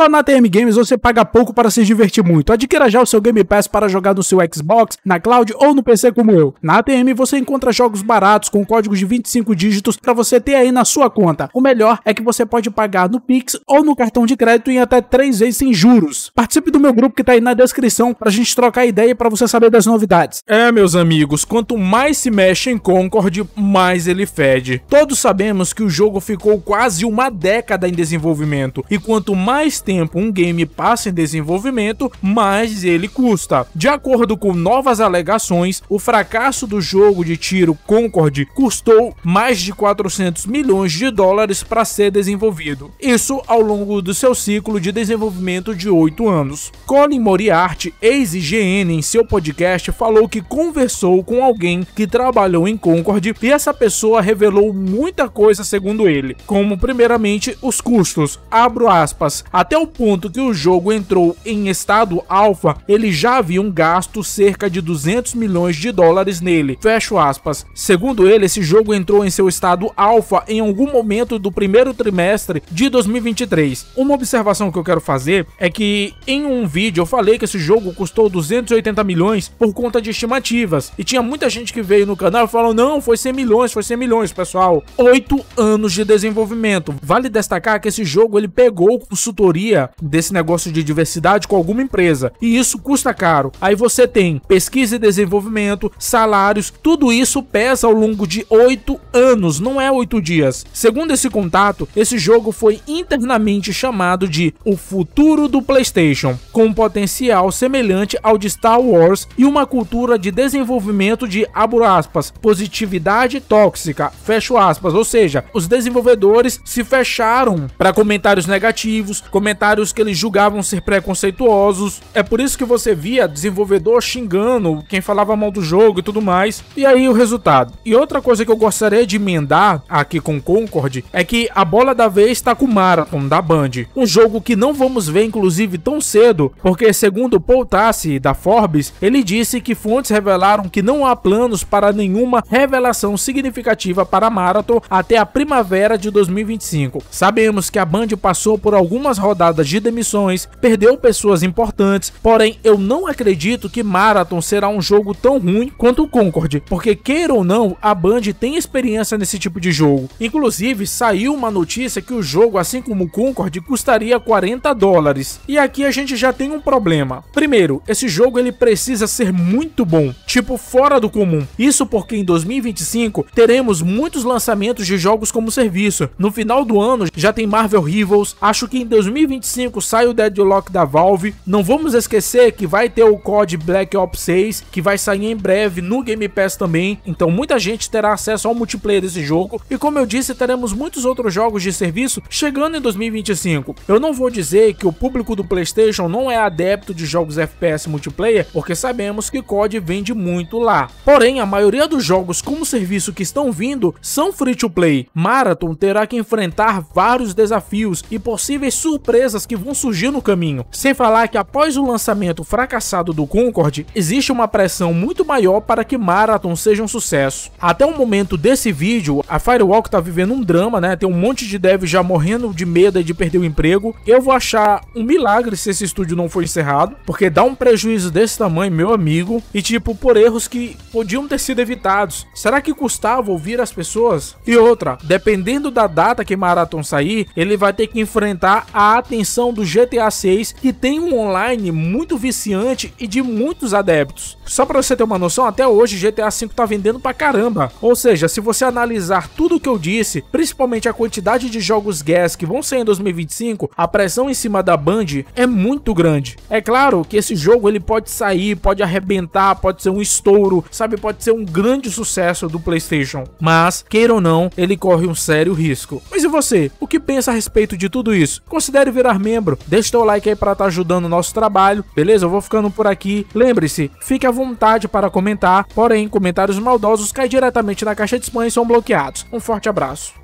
Só na TM Games você paga pouco para se divertir muito. Adquira já o seu Game Pass para jogar no seu Xbox, na cloud ou no PC como eu. Na ATM você encontra jogos baratos com códigos de 25 dígitos para você ter aí na sua conta. O melhor é que você pode pagar no Pix ou no cartão de crédito em até 3 vezes sem juros. Participe do meu grupo que tá aí na descrição pra gente trocar ideia e pra você saber das novidades. É, meus amigos, quanto mais se mexe em Concord, mais ele fede. Todos sabemos que o jogo ficou quase uma década em desenvolvimento e quanto mais tempo um game passa em desenvolvimento, mais ele custa. De acordo com novas alegações, o fracasso do jogo de tiro Concorde custou mais de 400 milhões de dólares para ser desenvolvido. Isso ao longo do seu ciclo de desenvolvimento de oito anos. Colin Moriarty, ex-IGN, em seu podcast falou que conversou com alguém que trabalhou em Concorde e essa pessoa revelou muita coisa segundo ele, como primeiramente os custos. Abro aspas. Até o ponto que o jogo entrou em estado alfa, eles já haviam gasto cerca de 200 milhões de dólares nele. Fecho aspas. Segundo ele, esse jogo entrou em seu estado alfa em algum momento do primeiro trimestre de 2023. Uma observação que eu quero fazer é que em um vídeo eu falei que esse jogo custou 280 milhões por conta de estimativas e tinha muita gente que veio no canal e falou não, foi 100 milhões, foi 100 milhões, pessoal. Oito anos de desenvolvimento. Vale destacar que esse jogo ele pegou consultoria parceria desse negócio de diversidade com alguma empresa. E isso custa caro. Aí você tem pesquisa e desenvolvimento, salários, tudo isso pesa ao longo de oito anos, não é oito dias. Segundo esse contato, esse jogo foi internamente chamado de o futuro do PlayStation, com um potencial semelhante ao de Star Wars e uma cultura de desenvolvimento de abro aspas, positividade tóxica, fecho aspas, ou seja, os desenvolvedores se fecharam para comentários negativos, comentários comentários que eles julgavam ser preconceituosos. É por isso que você via desenvolvedor xingando quem falava mal do jogo e tudo mais. E aí o resultado. E outra coisa que eu gostaria de emendar aqui com Concord é que a bola da vez está com o Marathon da Band, um jogo que não vamos ver inclusive tão cedo, porque segundo Paul Tassi da Forbes, ele disse que fontes revelaram que não há planos para nenhuma revelação significativa para Marathon até a primavera de 2025. Sabemos que a Band passou por algumas rodadas dadas de demissões, perdeu pessoas importantes, porém eu não acredito que Marathon será um jogo tão ruim quanto o concorde porque queira ou não, a Band tem experiência nesse tipo de jogo. Inclusive, saiu uma notícia que o jogo, assim como o custaria 40 dólares. E aqui a gente já tem um problema. Primeiro, esse jogo ele precisa ser muito bom, tipo fora do comum. Isso porque em 2025 teremos muitos lançamentos de jogos como serviço. No final do ano já tem Marvel Rivals, acho que em 2025 2025 sai o Deadlock da Valve. Não vamos esquecer que vai ter o COD Black Ops 6, que vai sair em breve no Game Pass também. Então muita gente terá acesso ao multiplayer desse jogo. E como eu disse, teremos muitos outros jogos de serviço chegando em 2025. Eu não vou dizer que o público do PlayStation não é adepto de jogos FPS multiplayer, porque sabemos que COD vende muito lá. Porém, a maioria dos jogos como serviço que estão vindo são free to play. Marathon terá que enfrentar vários desafios e possíveis surpresas surpresas que vão surgir no caminho. Sem falar que após o lançamento fracassado do Concorde, existe uma pressão muito maior para que Marathon seja um sucesso. Até o momento desse vídeo, a Firewalk está vivendo um drama, né? Tem um monte de devs já morrendo de medo de perder o emprego. Eu vou achar um milagre se esse estúdio não for encerrado, porque dá um prejuízo desse tamanho, meu amigo, e tipo, por erros que podiam ter sido evitados. Será que custava ouvir as pessoas? E outra, dependendo da data que Marathon sair, ele vai ter que enfrentar a atenção do GTA 6, que tem um online muito viciante e de muitos adeptos. Só para você ter uma noção, até hoje GTA 5 tá vendendo pra caramba. Ou seja, se você analisar tudo o que eu disse, principalmente a quantidade de jogos gas que vão sair em 2025, a pressão em cima da Band é muito grande. É claro que esse jogo ele pode sair, pode arrebentar, pode ser um estouro, sabe, pode ser um grande sucesso do PlayStation, mas queira ou não, ele corre um sério risco. Mas e você? O que pensa a respeito de tudo isso? Considere virar membro. Deixe teu like aí para estar tá ajudando o nosso trabalho, beleza? Eu vou ficando por aqui. Lembre-se, fique à vontade para comentar, porém, comentários maldosos caem diretamente na caixa de spam e são bloqueados. Um forte abraço.